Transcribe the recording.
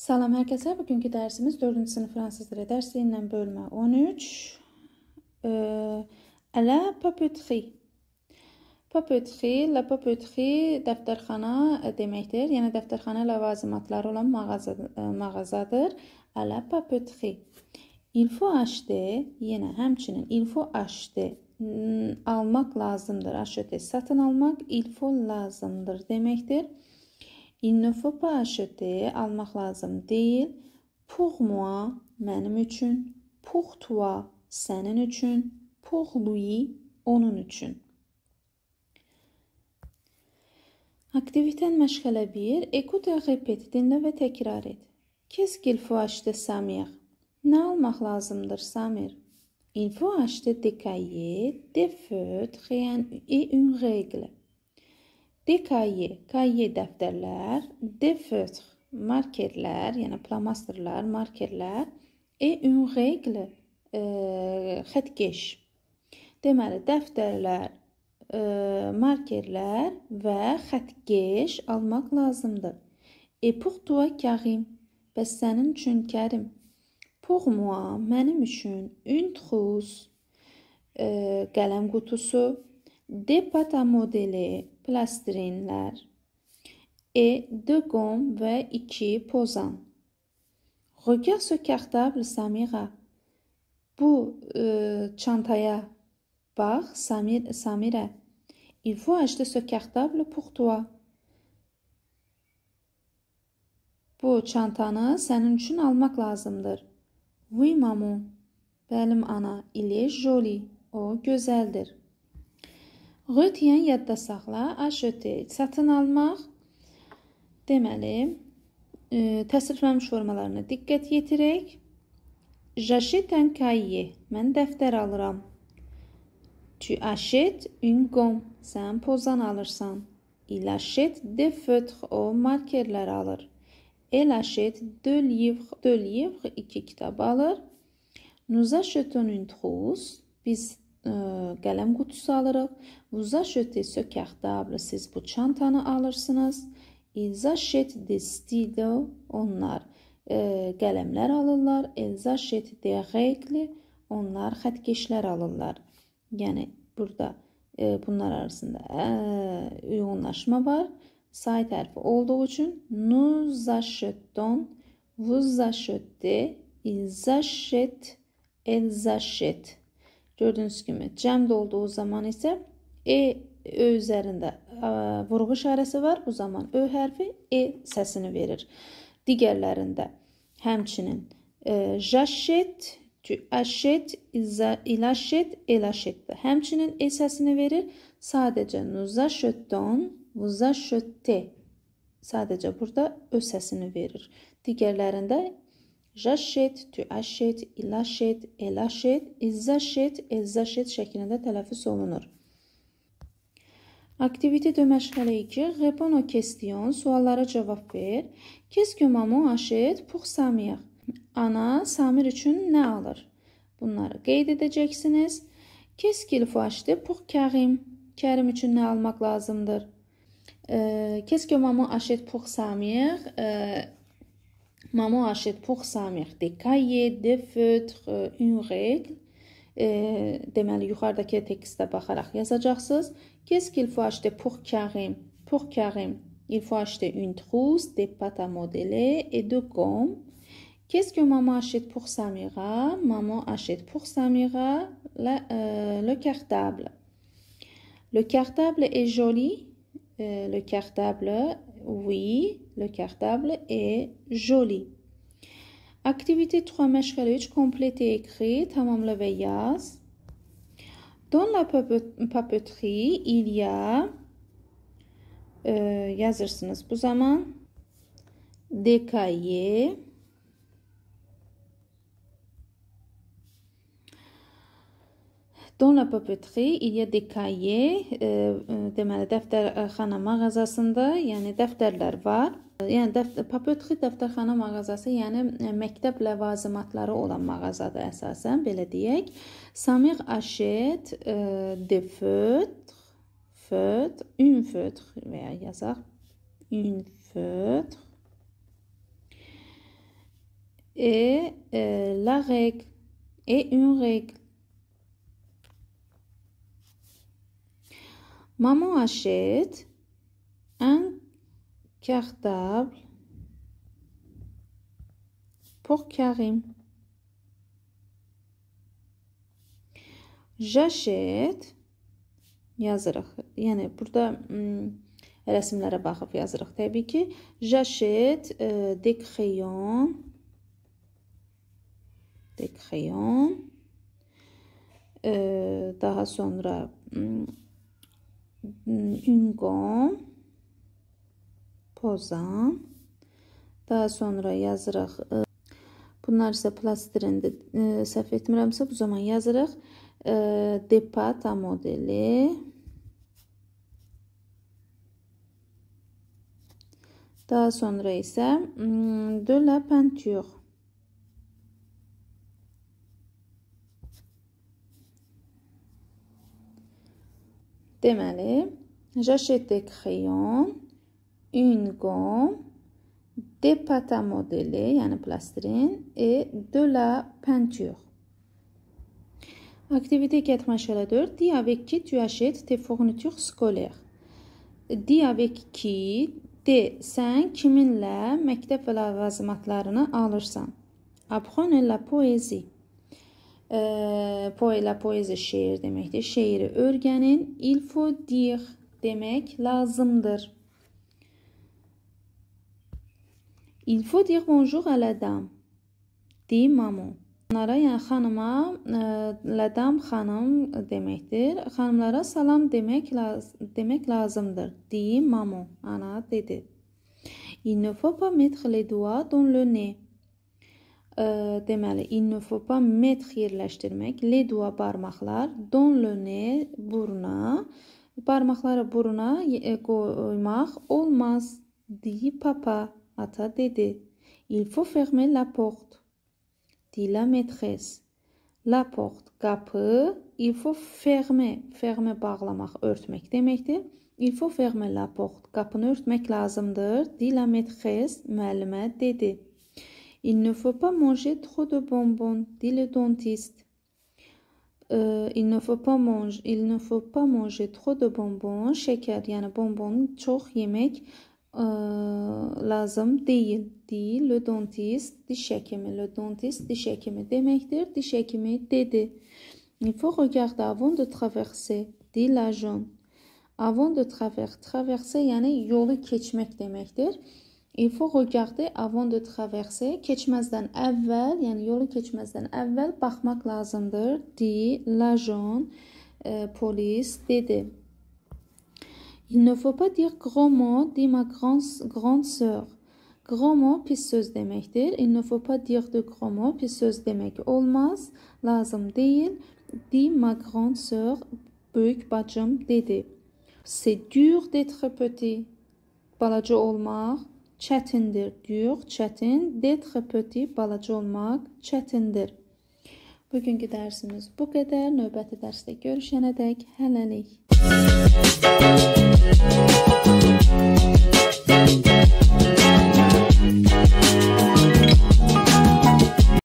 Salam hər kəsə. Bugünkü dərsimiz 4-cü sinif fransız dili dərsi ilə bölmə 13. Ələ papetxi. Papetxi, la papetxi dəftərxana deməkdir. Yəni dəftərxana ləvazimatları olan mağaza e, mağazadır. Ələ papetxi. Il faut acheter, yenə həmçinin il faut acheter almaq lazımdır. Acheter satın almaq il faut lazımdır deməkdir. Il ne faut pas acheter almaq lazım deyil. Pour moi mənim üçün, pour toi sənin üçün, pour lui onun üçün. Aktivitən məşğələ 1. Ekute repet dinlə və təkrar et. Qu'est-ce qu'il faut acheter Samir? Nə almaq lazımdır Samir? Il faut acheter des cahiers, des feutres et une règle. Dekaye, kaye dəftərlər, defötr, markerlər, yəni plamasterlər, markerlər, e un règle, e, xətkeş. Deməli, dəftərlər, e, markerlər və xətkeş almaq lazımdır. E pour toi Karim, bəs sənin üçün Kərim. Pour moi, mənim üçün une trousse, e, qələm qutusu, des pâtes à modeler, plastrinlər, et deux gommes və iki pozan. Regarde ce cartable, Samira. Bu e, çantaya bax, Samir, Samira. Il faut acheter ce cartable pour toi. Bu çantanı sənin üçün almaq lazımdır. Oui, maman. Bəlim ana, il est joli. O gözəldir. Rötiyen yadda saxla, aşöte satın almaq. Deməli, e, təsriflənmiş formalarına diqqət yetirək. J'achète cahier. Mən dəftər alıram. Tu achètes une gomme. Sən pozan alırsan. Il achète des feutres. O markerlər alır. El achète deux livres. Deux livres iki kitab alır. Nous achetons une trousse. Biz qələm qutusu alırıq. Vous achetez ce cartable, siz bu çantanı alırsınız. Ils achètent des stylos, onlar e, qələmlər alırlar. Ils achètent des règles, onlar xətkeşlər alırlar. Yəni burada e, bunlar arasında e, uyğunlaşma var. Say tərfi olduğu üçün nous achetons, vous achetez, ils achètent, elles achètent. Gördüyünüz kimi cəmd olduğu zaman isə e ö üzərində ə, e, vurğu işarəsi var. Bu zaman ö hərfi e səsini verir. Digərlərində həmçinin e, jaşet, əşet, ilaşet, elaşetdir. Həmçinin e səsini verir. Sadəcə nuzaşötdon, vuzaşötte. Sadəcə burada ö səsini verir. Digərlərində J'achète, tu achètes, il achète, el achète, ils achètent, elles achètent şəklində tələffüz olunur. Aktivite de məşğələ 2. Répond aux questions. Suallara cavab ver. Qu'est-ce que maman achète pour Samir? Ana Samir üçün nə alır? Bunları qeyd edəcəksiniz. Qu'est-ce qu'il faut acheter pour Karim? Kərim üçün nə almaq lazımdır? Qu'est-ce que maman achète pour Samir? Maman achète pour sa des cahiers, des feutres, euh, une règle. yukarıdaki Qu'est-ce qu'il faut acheter pour Karim? Pour Karim, il faut acheter une trousse, des pâtes à modeler et deux gommes. Qu'est-ce que maman achète pour Samira? Maman achète pour Samira euh, le cartable. Le cartable est joli. Euh, le cartable oui, le cartable est joli. Activité 3 مشکل complétez et écrit ve yaz. Dans la papeterie, il y a euh, bu des cahiers Dans la papeterie, il y a des cahiers, euh, euh, deməli dəftərxana euh, mağazasında, yəni dəftərlər var. Yəni dəftər, papeterie dəftərxana mağazası, yəni e, məktəb ləvazimatları olan mağazadır əsasən, belə deyək. Samir achète des feutres, feutre, une feutre və ya yazaq une feutre. Et euh, la règle et une règle Mamo achète un cartable pour Karim. J'achète yazırıq. Yəni burada mm, rəsmlərə baxıb yazırıq təbii ki. J'achète e, des crayons. Des crayons. E, daha sonra mm, ünqon pozan daha sonra yazırıq e, bunlar isə plastirində e, səhv etmirəmsə bu zaman yazırıq e, depata modeli daha sonra isə de la peinture Deməli, j'achète des crayons, une gomme, des pâtes à modeler, yəni plastrin et de la peinture. Activité 4 maşələ 4. Dis avec qui tu achètes tes fournitures scolaires. Dis avec qui de sən kiminlə məktəb və ləvazimatlarını alırsan. Apprendre la poésie. Poela poeziya şeir deməkdir. Şeiri öyrənin. Il faut dire demək lazımdır. Il faut dire bonjour à la dame. Di maman. Onlara, yəni xanıma, lədam xanım deməkdir. Xanımlara salam demək, laz demək lazımdır. Di maman. Ana dedi. Il ne faut pas mettre les doigts dans le nez deməli innofopa metx yerləşdirmək, ledua barmaqlar, don löne buruna, barmaqları buruna e, qoymaq olmaz. Di papa ata dedi. Il faut fermer la porte. Di la maîtresse. La porte qapı, il faut fermer, fermer bağlamaq, örtmək deməkdir. Il faut fermer la porte. Qapını örtmək lazımdır. Di la maîtresse müəllimə dedi. Il ne faut pas manger trop de bonbons, dit le dentiste. Iı, euh, il ne faut pas manger, il ne faut pas manger trop de bonbons, şeker yani bonbon çok yemek ıı, euh, lazım değil, değil le dentist, diş həkimi, le dentist diş həkimi deməkdir, diş həkimi dedi. Il faut regarder avant de traverser, dit l'agent. Avant de traverser, traverser yəni yolu keçmək deməkdir. Il faut regarder avant de traverser. Keçməzdən əvvəl, yəni yolu keçməzdən əvvəl baxmaq lazımdır. Dit l'agent euh, police dedi. Il ne faut pas dire gros mot, dit ma grand, grande sœur. Gros mot pis söz deməkdir. Il ne faut pas dire de gros mot, pis söz demək olmaz. Lazım deyil. Dit ma grande sœur, böyük bacım dedi. C'est dur d'être petit. Balaca olmaq çətindir. Düyüq, çətin. D'être petit, balaca olmaq çətindir. Bugünkü dərsimiz bu qədər. Növbəti dərsdə görüşənədək hələlik. Müzik